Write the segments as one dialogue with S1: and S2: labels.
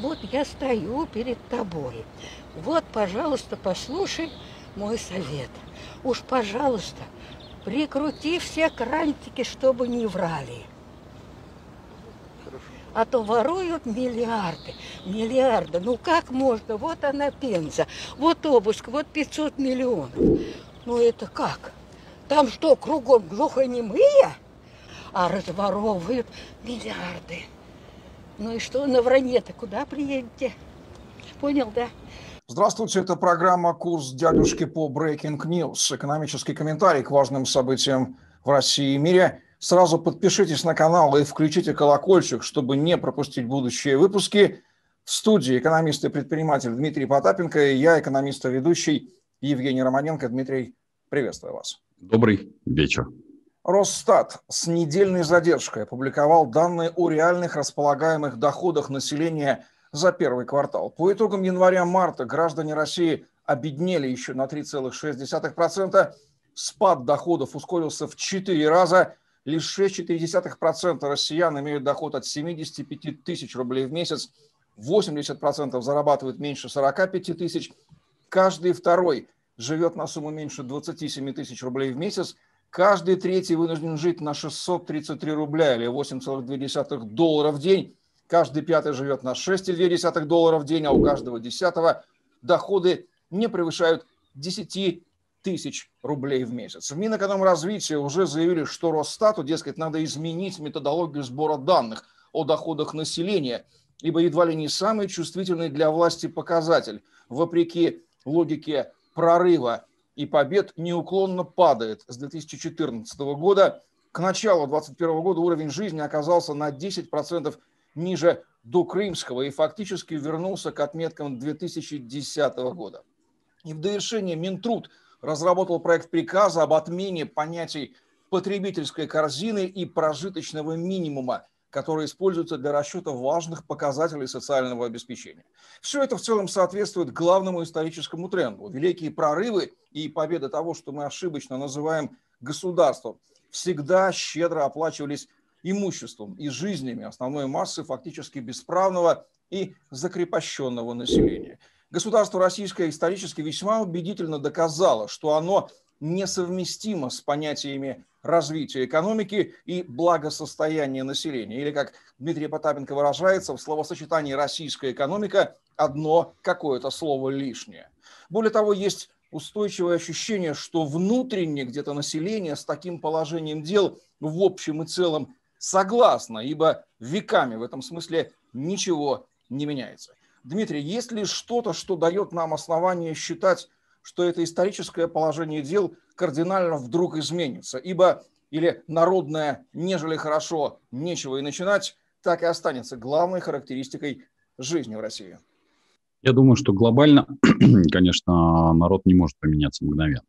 S1: вот я стою перед тобой. Вот, пожалуйста, послушай мой совет. Уж, пожалуйста, прикрути все крантики, чтобы не врали. А то воруют миллиарды, миллиарды. Ну как можно? Вот она пенза, вот обыск, вот 500 миллионов. Ну это как? Там что, кругом глухонемые? А разворовывают миллиарды. Ну и что, на вранье-то куда
S2: приедете? Понял, да? Здравствуйте, это программа «Курс дядюшки по Breaking News». Экономический комментарий к важным событиям в России и мире. Сразу подпишитесь на канал и включите колокольчик, чтобы не пропустить будущие выпуски. В студии экономист и предприниматель Дмитрий Потапенко и я, экономист и ведущий Евгений Романенко. Дмитрий, приветствую вас.
S1: Добрый вечер.
S2: Росстат с недельной задержкой опубликовал данные о реальных располагаемых доходах населения за первый квартал. По итогам января-марта граждане России обеднели еще на 3,6%, спад доходов ускорился в 4 раза, лишь 6,4% россиян имеют доход от 75 тысяч рублей в месяц, 80% зарабатывают меньше 45 тысяч, каждый второй живет на сумму меньше 27 тысяч рублей в месяц – Каждый третий вынужден жить на 633 рубля или 8,2 доллара в день. Каждый пятый живет на 6,2 доллара в день, а у каждого десятого доходы не превышают 10 тысяч рублей в месяц. В Минэкономразвитии уже заявили, что Росстату, дескать, надо изменить методологию сбора данных о доходах населения, ибо едва ли не самый чувствительный для власти показатель, вопреки логике прорыва и побед неуклонно падает с 2014 года. К началу 2021 года уровень жизни оказался на 10% ниже до Крымского и фактически вернулся к отметкам 2010 года. И в довершение Минтруд разработал проект приказа об отмене понятий потребительской корзины и прожиточного минимума которые используются для расчета важных показателей социального обеспечения. Все это в целом соответствует главному историческому тренду. Великие прорывы и победы того, что мы ошибочно называем государством, всегда щедро оплачивались имуществом и жизнями основной массы фактически бесправного и закрепощенного населения. Государство российское исторически весьма убедительно доказало, что оно несовместимо с понятиями развития экономики и благосостояния населения. Или, как Дмитрий Потапенко выражается, в словосочетании «российская экономика» одно какое-то слово лишнее. Более того, есть устойчивое ощущение, что внутреннее где-то население с таким положением дел в общем и целом согласно, ибо веками в этом смысле ничего не меняется. Дмитрий, есть ли что-то, что дает нам основание считать что это историческое положение дел кардинально вдруг изменится, ибо или народное, нежели хорошо, нечего и начинать, так и останется главной характеристикой жизни в России?
S1: Я думаю, что глобально, конечно, народ не может поменяться мгновенно.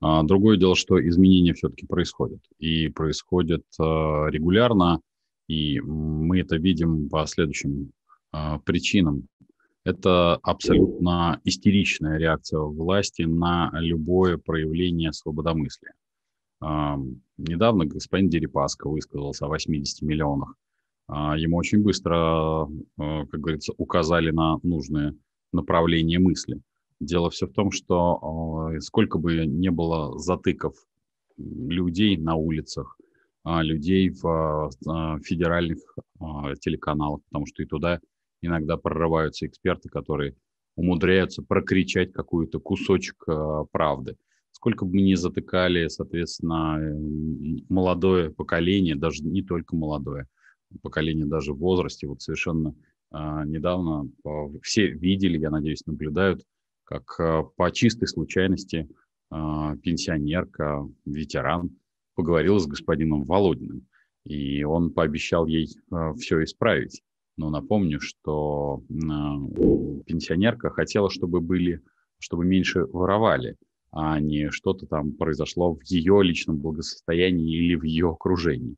S1: А, другое дело, что изменения все-таки происходят. И происходят а, регулярно, и мы это видим по следующим а, причинам. Это абсолютно истеричная реакция власти на любое проявление свободомыслия. Недавно господин Дерипаска высказался о 80 миллионах. А, ему очень быстро, э, как говорится, указали на нужное направление мысли. Дело все в том, что э, сколько бы не было затыков людей на улицах, а, людей в э, федеральных а, телеканалах, потому что и туда иногда прорываются эксперты, которые умудряются прокричать какую то кусочек э, правды. Сколько бы мы ни затыкали, соответственно, молодое поколение, даже не только молодое, поколение даже в возрасте, вот совершенно э, недавно э, все видели, я надеюсь, наблюдают, как э, по чистой случайности э, пенсионерка, ветеран поговорила с господином Володиным, и он пообещал ей э, все исправить. Но ну, напомню, что а, пенсионерка хотела, чтобы были, чтобы меньше воровали, а не что-то там произошло в ее личном благосостоянии или в ее окружении.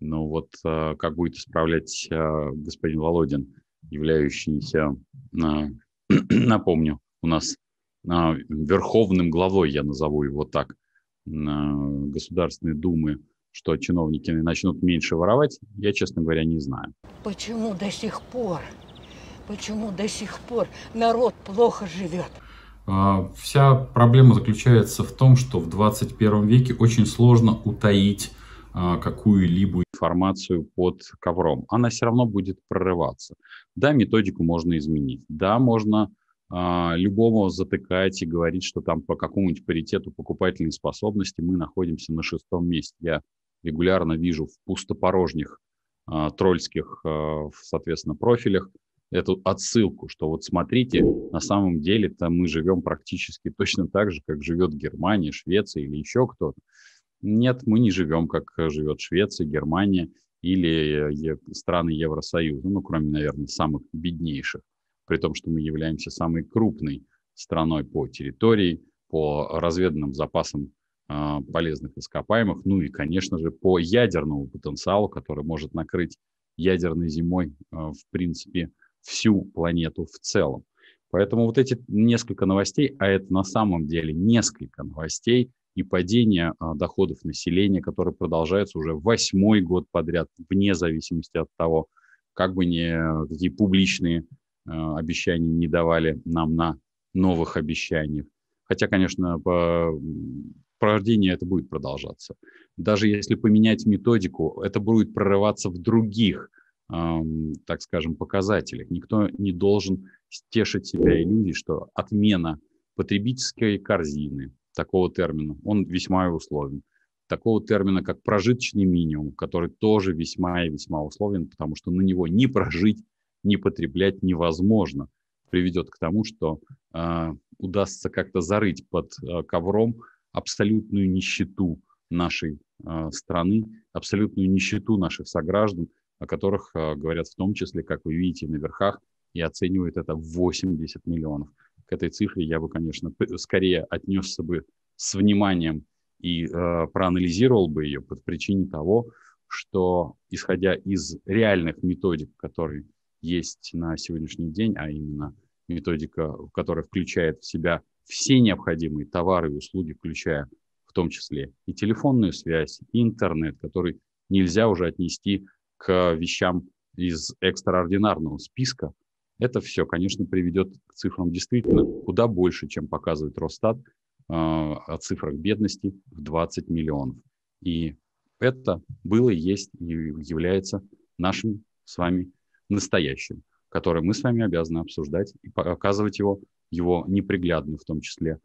S1: Но ну, вот а, как будет исправлять а, господин Володин, являющийся, напомню, у нас верховным главой, я назову его так, Государственной Думы что чиновники начнут меньше воровать, я, честно говоря, не знаю. Почему до сих пор? Почему до сих пор народ плохо живет? А, вся проблема заключается в том, что в 21 веке очень сложно утаить а, какую-либо информацию под ковром. Она все равно будет прорываться. Да, методику можно изменить. Да, можно а, любого затыкать и говорить, что там по какому-нибудь паритету покупательной способности мы находимся на шестом месте. Я регулярно вижу в пустопорожних э, а, тролльских, э, а, соответственно, профилях эту отсылку, что вот смотрите, на самом деле-то мы живем практически точно так же, как живет Германия, Швеция или еще кто-то. Нет, мы не живем, как живет Швеция, Германия или э, страны Евросоюза, ну, кроме, наверное, самых беднейших, при том, что мы являемся самой крупной страной по территории, по разведанным запасам а, полезных ископаемых, ну и, конечно же, по ядерному потенциалу, который может накрыть ядерной зимой, а, в принципе, всю планету в целом. Поэтому вот эти несколько новостей, а это на самом деле несколько новостей и падение а, доходов населения, которое продолжается уже восьмой год подряд, вне зависимости от того, как бы ни, какие публичные обещания не давали нам на новых обещаниях. Хотя, конечно, по порождения это будет продолжаться. Даже если поменять методику, это будет прорываться в других, эм, так скажем, показателях. Никто не должен стешить себя иллюзий, что отмена потребительской корзины, такого термина, он весьма и условен. Такого термина, как прожиточный минимум, который тоже весьма и весьма условен, потому что на него не прожить, не потреблять невозможно. Приведет к тому, что э, удастся как-то зарыть под э, ковром абсолютную нищету нашей а, страны, абсолютную нищету наших сограждан, о которых а, говорят в том числе, как вы видите, на верхах, и оценивают это 80 миллионов. К этой цифре я бы, конечно, скорее отнесся бы с вниманием и э, проанализировал бы ее по причине того, что, исходя из реальных методик, которые есть на сегодняшний день, а именно методика, которая включает в себя все необходимые товары и услуги, включая в том числе и телефонную связь, и интернет, который нельзя уже отнести к вещам из экстраординарного списка, это все, конечно, приведет к цифрам действительно куда больше, чем показывает Росстат э, о цифрах бедности в 20 миллионов. И это было, есть и является нашим с вами настоящим, которое мы с вами обязаны обсуждать и показывать его его неприглядную в том числе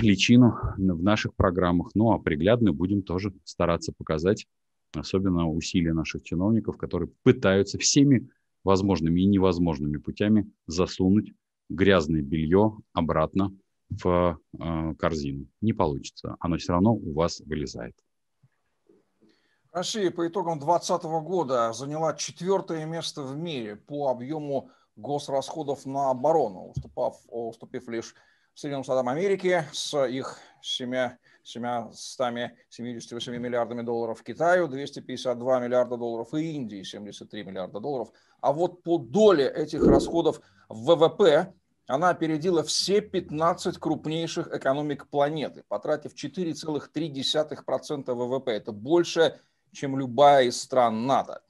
S1: личину в наших программах. Ну а приглядную будем тоже стараться показать, особенно усилия наших чиновников, которые пытаются всеми возможными и невозможными путями засунуть грязное белье обратно в э, корзину. Не получится. Оно все равно у вас вылезает.
S2: Россия по итогам 2020 года заняла четвертое место в мире по объему госрасходов на оборону, уступав, уступив лишь Соединенным Штатам Америки с их 7, 778 миллиардами долларов Китаю, 252 миллиарда долларов и Индии 73 миллиарда долларов. А вот по доле этих расходов в ВВП она опередила все 15 крупнейших экономик планеты, потратив 4,3% ВВП. Это больше, чем любая из стран НАТО.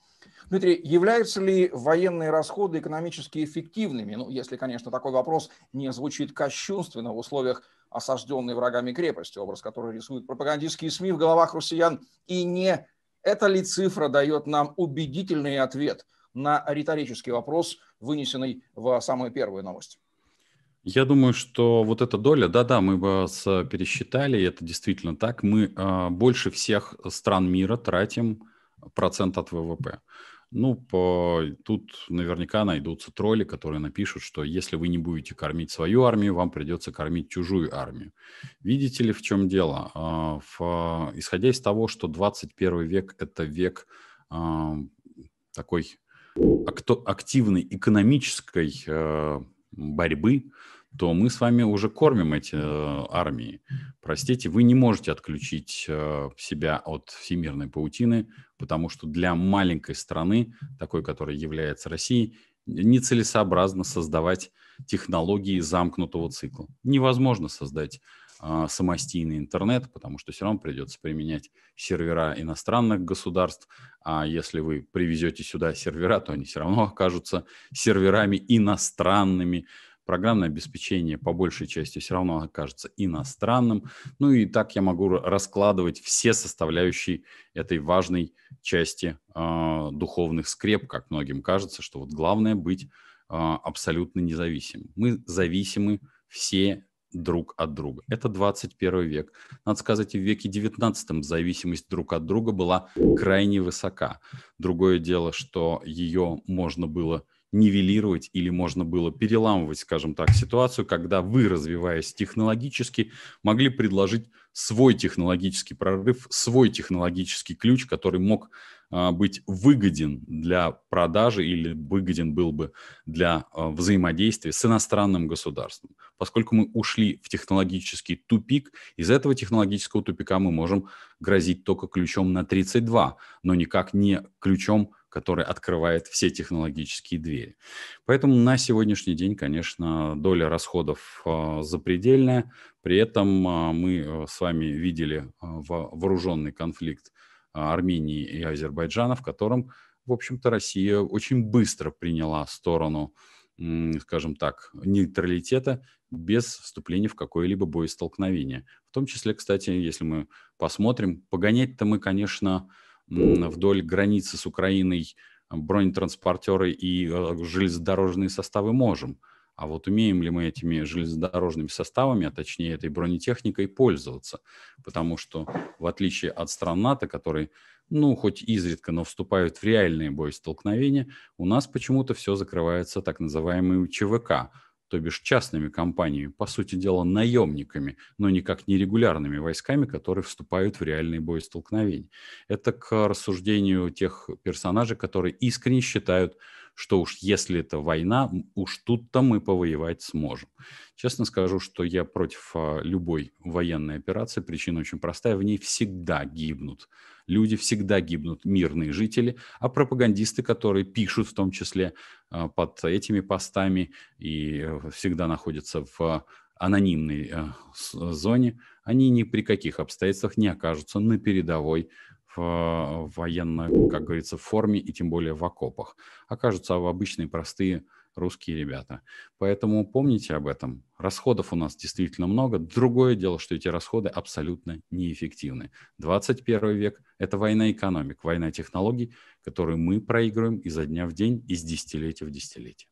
S2: Дмитрий, являются ли военные расходы экономически эффективными? Ну, если, конечно, такой вопрос не звучит кощунственно в условиях осажденной врагами крепости, образ, который рисуют пропагандистские СМИ в головах россиян, и не эта ли цифра дает нам убедительный ответ на риторический вопрос, вынесенный в самую первую новость?
S1: Я думаю, что вот эта доля, да-да, мы вас пересчитали, это действительно так. Мы а, больше всех стран мира тратим процент от ВВП. Ну, по... тут наверняка найдутся тролли, которые напишут, что если вы не будете кормить свою армию, вам придется кормить чужую армию. Видите ли, в чем дело? А, в... Исходя из того, что 21 век – это век а, такой активной экономической э, борьбы, то мы с вами уже кормим эти э, армии. Простите, вы не можете отключить э, себя от всемирной паутины, потому что для маленькой страны, такой, которая является Россией, нецелесообразно создавать технологии замкнутого цикла. Невозможно создать э, самостийный интернет, потому что все равно придется применять сервера иностранных государств, а если вы привезете сюда сервера, то они все равно окажутся серверами иностранными, программное обеспечение по большей части все равно окажется иностранным. Ну и так я могу раскладывать все составляющие этой важной части э, духовных скреп, как многим кажется, что вот главное быть э, абсолютно независимым. Мы зависимы все друг от друга. Это 21 век. Надо сказать, и в веке 19 зависимость друг от друга была крайне высока. Другое дело, что ее можно было нивелировать или можно было переламывать, скажем так, ситуацию, когда вы, развиваясь технологически, могли предложить свой технологический прорыв, свой технологический ключ, который мог а, быть выгоден для продажи или выгоден был бы для а, взаимодействия с иностранным государством. Поскольку мы ушли в технологический тупик, из этого технологического тупика мы можем грозить только ключом на 32, но никак не ключом который открывает все технологические двери. Поэтому на сегодняшний день, конечно, доля расходов а, запредельная. При этом а, мы а, с вами видели вооруженный конфликт Армении и Азербайджана, в котором, в общем-то, Россия очень быстро приняла сторону, скажем так, нейтралитета без вступления в какое-либо боестолкновение. В том числе, кстати, если мы посмотрим, погонять-то мы, конечно, вдоль границы с Украиной э, бронетранспортеры и э, железнодорожные составы можем. А вот умеем ли мы этими железнодорожными составами, а точнее этой бронетехникой, пользоваться? Потому что, в отличие от стран НАТО, которые, ну, хоть изредка, но вступают в реальные боестолкновения, у нас почему-то все закрывается так называемым ЧВК, то бишь частными компаниями, по сути дела наемниками, но никак не регулярными войсками, которые вступают в реальные боестолкновения. Это к рассуждению тех персонажей, которые искренне считают, что уж если это война, уж тут-то мы повоевать сможем. Честно скажу, что я против а, любой военной операции. Причина очень простая. В ней всегда гибнут. Люди всегда гибнут, мирные жители. А пропагандисты, которые пишут в том числе а, под этими постами и э, всегда находятся в а, анонимной э, зоне, они ни при каких обстоятельствах не окажутся на передовой в э, военной, как говорится, форме и тем более в окопах, окажутся а обычные простые русские ребята. Поэтому помните об этом. Расходов у нас действительно много. Другое дело, что эти расходы абсолютно неэффективны. 21 век – это война экономик, война технологий, которую мы проигрываем изо дня в день, из десятилетия в десятилетие.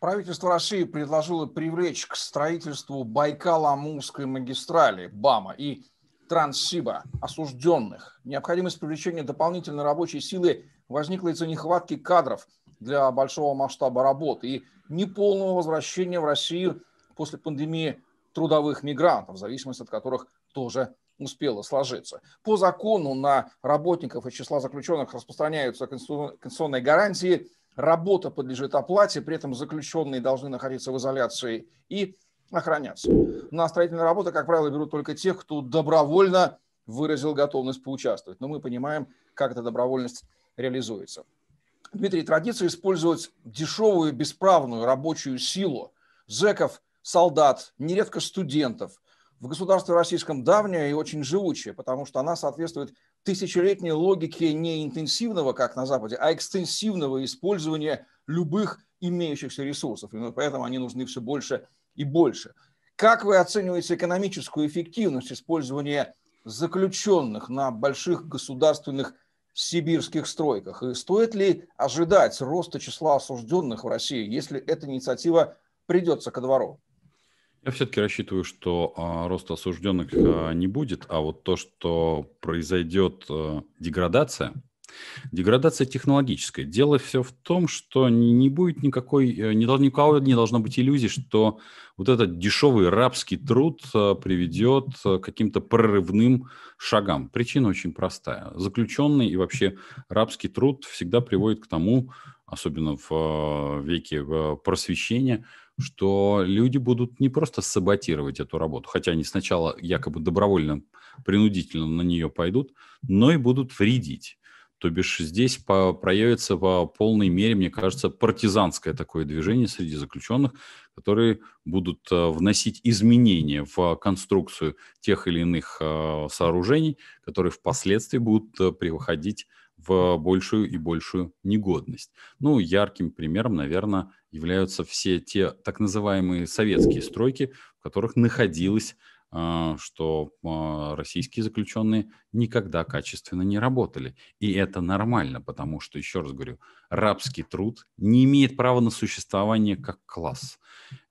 S2: Правительство России предложило привлечь к строительству Байкало-Амурской магистрали БАМа и Транссиба, осужденных. Необходимость привлечения дополнительной рабочей силы возникла из-за нехватки кадров для большого масштаба работ и неполного возвращения в Россию после пандемии трудовых мигрантов, зависимость от которых тоже успела сложиться. По закону на работников и числа заключенных распространяются конституционные гарантии, работа подлежит оплате, при этом заключенные должны находиться в изоляции и охраняться. На строительные работы, как правило, берут только тех, кто добровольно выразил готовность поучаствовать. Но мы понимаем, как эта добровольность реализуется. Дмитрий, традиция использовать дешевую, бесправную рабочую силу, зеков, солдат, нередко студентов, в государстве российском давняя и очень живучая, потому что она соответствует тысячелетней логике не интенсивного, как на Западе, а экстенсивного использования любых имеющихся ресурсов. И поэтому они нужны все больше и больше. Как вы оцениваете экономическую эффективность использования заключенных на больших государственных сибирских стройках? И стоит ли ожидать роста числа осужденных в России, если эта инициатива придется ко двору?
S1: Я все-таки рассчитываю, что а, роста осужденных а, не будет, а вот то, что произойдет э, деградация, Деградация технологическая. Дело все в том, что не будет никакой, э, не должно, никого не должно быть иллюзий, что вот этот дешевый рабский труд э, приведет э, к каким-то прорывным шагам. Причина очень простая. Заключенный и вообще рабский труд всегда приводит к тому, особенно в веке просвещения, что люди будут не просто саботировать эту работу, хотя они сначала якобы добровольно, принудительно на нее пойдут, но и будут вредить. То бишь здесь по, проявится по полной мере, мне кажется, партизанское такое движение среди заключенных, которые будут э, вносить изменения в конструкцию тех или иных э, сооружений, которые впоследствии будут э, приходить в большую и большую негодность. Ну, ярким примером, наверное, являются все те так называемые советские стройки, в которых находилось а, что а, российские заключенные никогда качественно не работали. И это нормально, потому что, еще раз говорю, рабский труд не имеет права на существование как класс.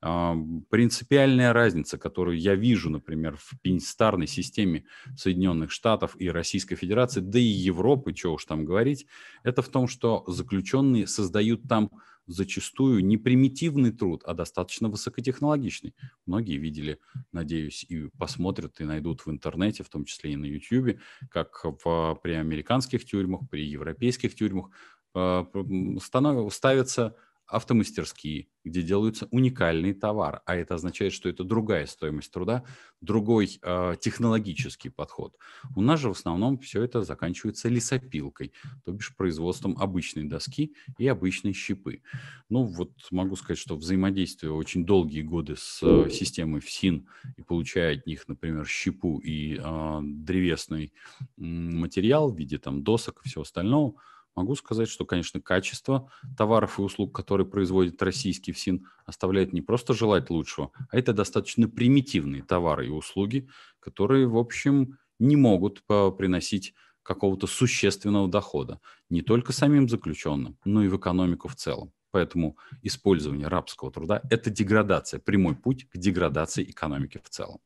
S1: А, принципиальная разница, которую я вижу, например, в пенсарной системе Соединенных Штатов и Российской Федерации, да и Европы, чего уж там говорить, это в том, что заключенные создают там зачастую не примитивный труд, а достаточно высокотехнологичный. Многие видели, надеюсь, и посмотрят, и найдут в интернете, в том числе и на YouTube, как в, при американских тюрьмах, при европейских тюрьмах э, станов, ставятся автомастерские, где делаются уникальный товар, а это означает, что это другая стоимость труда, другой э, технологический подход. У нас же в основном все это заканчивается лесопилкой, то бишь производством обычной доски и обычной щепы. Ну вот могу сказать, что взаимодействие очень долгие годы с э, системой ФСИН и получая от них, например, щепу и э, древесный материал в виде там досок и всего остального – Могу сказать, что, конечно, качество товаров и услуг, которые производит российский ФСИН, оставляет не просто желать лучшего, а это достаточно примитивные товары и услуги, которые, в общем, не могут приносить какого-то существенного дохода не только самим заключенным, но и в экономику в целом. Поэтому использование рабского труда – это деградация, прямой путь к деградации экономики в целом.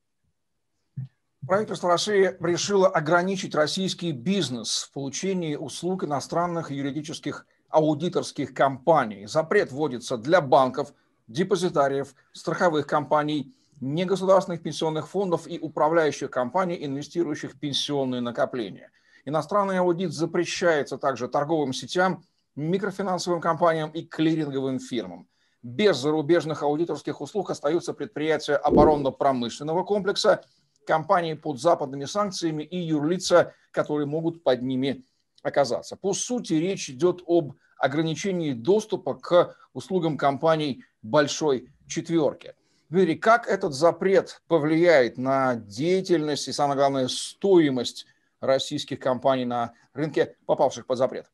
S2: Правительство России решило ограничить российский бизнес в получении услуг иностранных юридических аудиторских компаний. Запрет вводится для банков, депозитариев, страховых компаний, негосударственных пенсионных фондов и управляющих компаний, инвестирующих в пенсионные накопления. Иностранный аудит запрещается также торговым сетям, микрофинансовым компаниям и клиринговым фирмам. Без зарубежных аудиторских услуг остаются предприятия оборонно-промышленного комплекса – компании под западными санкциями и юрлица, которые могут под ними оказаться. По сути, речь идет об ограничении доступа к услугам компаний большой четверки. Дмитрий, как этот запрет повлияет на деятельность и, самое главное, стоимость российских компаний на рынке, попавших под запрет?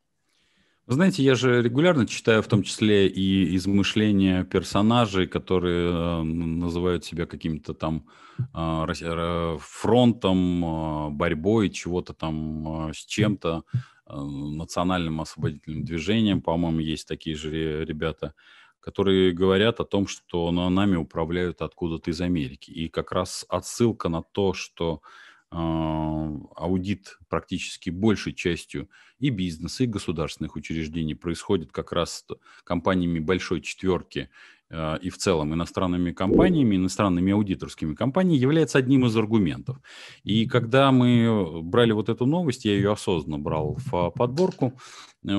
S1: Вы знаете, я же регулярно читаю в том числе и измышления персонажей, которые э, называют себя каким-то там а, фронтом, а, борьбой чего-то там а, с чем-то, э, национальным освободительным движением, по-моему, есть такие же ребята которые говорят о том, что нами управляют откуда-то из Америки. И как раз отсылка на то, что а, аудит практически большей частью и бизнеса, и государственных учреждений происходит как раз с компаниями большой четверки а, и в целом иностранными компаниями, иностранными аудиторскими компаниями, является одним из аргументов. И когда мы брали вот эту новость, я ее осознанно брал в подборку, э,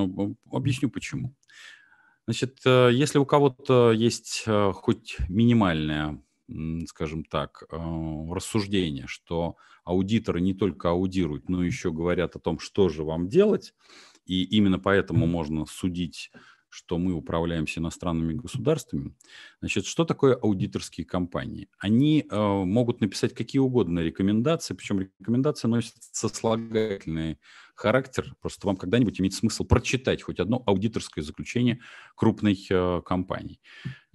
S1: объясню почему. Значит, э, если у кого-то есть э, хоть минимальная скажем так, э, рассуждение, что аудиторы не только аудируют, но еще говорят о том, что же вам делать. И именно поэтому можно судить, что мы управляемся иностранными государствами. Значит, что такое аудиторские компании? Они э, могут написать какие угодно рекомендации, причем рекомендации носят сослагательный характер. Просто вам когда-нибудь имеет смысл прочитать хоть одно аудиторское заключение крупной э, компании.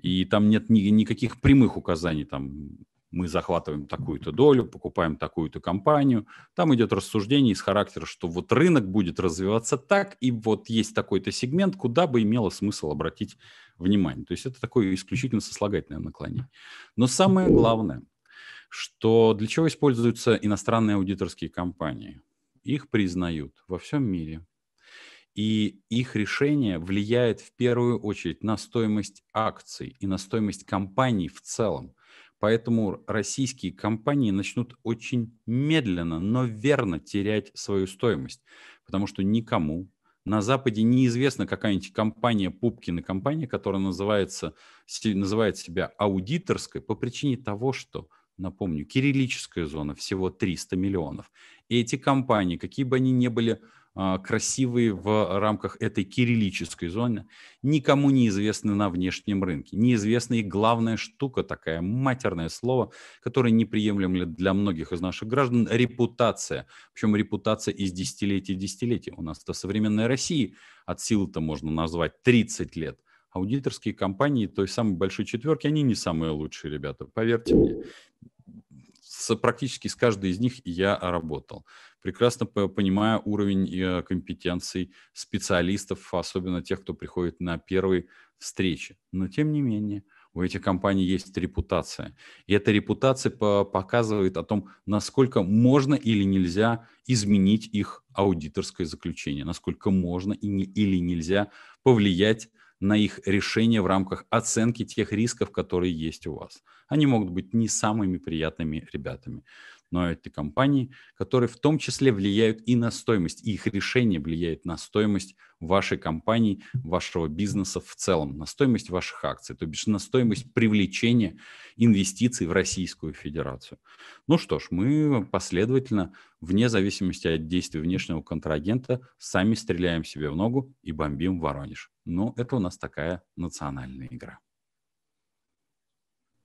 S1: И там нет ни, никаких прямых указаний, там, мы захватываем такую-то долю, покупаем такую-то компанию. Там идет рассуждение из характера, что вот рынок будет развиваться так, и вот есть такой-то сегмент, куда бы имело смысл обратить внимание. То есть это такое исключительно сослагательное наклонение. Но самое главное, что для чего используются иностранные аудиторские компании? Их признают во всем мире – и их решение влияет в первую очередь на стоимость акций и на стоимость компаний в целом. Поэтому российские компании начнут очень медленно, но верно терять свою стоимость, потому что никому на Западе неизвестна какая-нибудь компания, Пупкина компания, которая называется, называет себя аудиторской по причине того, что напомню, кириллическая зона всего 300 миллионов. И эти компании, какие бы они ни были а, красивые в рамках этой кириллической зоны, никому не известны на внешнем рынке. Неизвестна и главная штука такая, матерное слово, которое неприемлемо для многих из наших граждан, репутация. Причем репутация из десятилетий в десятилетие. У нас-то современная Россия, от силы-то можно назвать 30 лет. Аудиторские компании той самой большой четверки, они не самые лучшие ребята, поверьте мне. С, практически с каждой из них я работал прекрасно понимая уровень э, компетенций специалистов, особенно тех, кто приходит на первые встречи. Но тем не менее, у этих компаний есть репутация. И эта репутация показывает о том, насколько можно или нельзя изменить их аудиторское заключение, насколько можно или нельзя повлиять на их решение в рамках оценки тех рисков, которые есть у вас. Они могут быть не самыми приятными ребятами но it компании, которые в том числе влияют и на стоимость, и их решение влияет на стоимость вашей компании, вашего бизнеса в целом, на стоимость ваших акций, то бишь на стоимость привлечения инвестиций в Российскую Федерацию. Ну что ж, мы последовательно, вне зависимости от действий внешнего контрагента, сами стреляем себе в ногу и бомбим Воронеж. Но это у нас такая национальная
S2: игра.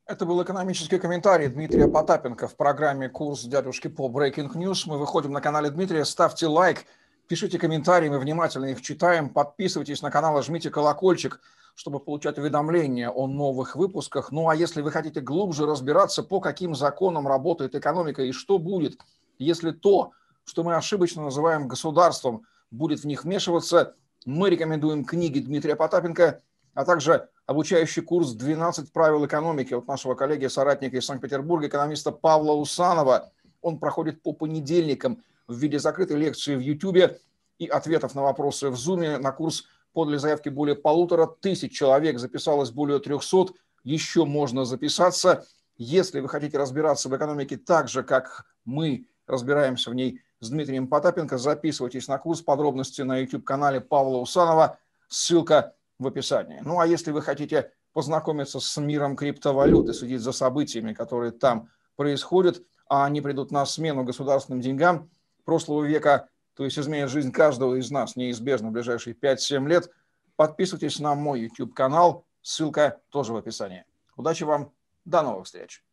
S2: Это был экономический комментарий Дмитрия Потапенко в программе «Курс дядюшки по Breaking News». Мы выходим на канале Дмитрия. Ставьте лайк, пишите комментарии, мы внимательно их читаем. Подписывайтесь на канал, жмите колокольчик, чтобы получать уведомления о новых выпусках. Ну а если вы хотите глубже разбираться, по каким законам работает экономика и что будет, если то, что мы ошибочно называем государством, будет в них вмешиваться, мы рекомендуем книги Дмитрия Потапенко – а также обучающий курс «12 правил экономики» от нашего коллеги, соратника из Санкт-Петербурга, экономиста Павла Усанова. Он проходит по понедельникам в виде закрытой лекции в YouTube и ответов на вопросы в Zoom. На курс подали заявки более полутора тысяч человек, записалось более трехсот, еще можно записаться. Если вы хотите разбираться в экономике так же, как мы разбираемся в ней с Дмитрием Потапенко, записывайтесь на курс. Подробности на YouTube-канале Павла Усанова. Ссылка в описании. Ну а если вы хотите познакомиться с миром криптовалюты, следить за событиями, которые там происходят, а они придут на смену государственным деньгам прошлого века, то есть изменят жизнь каждого из нас неизбежно в ближайшие 5-7 лет, подписывайтесь на мой YouTube-канал, ссылка тоже в описании. Удачи вам, до новых встреч!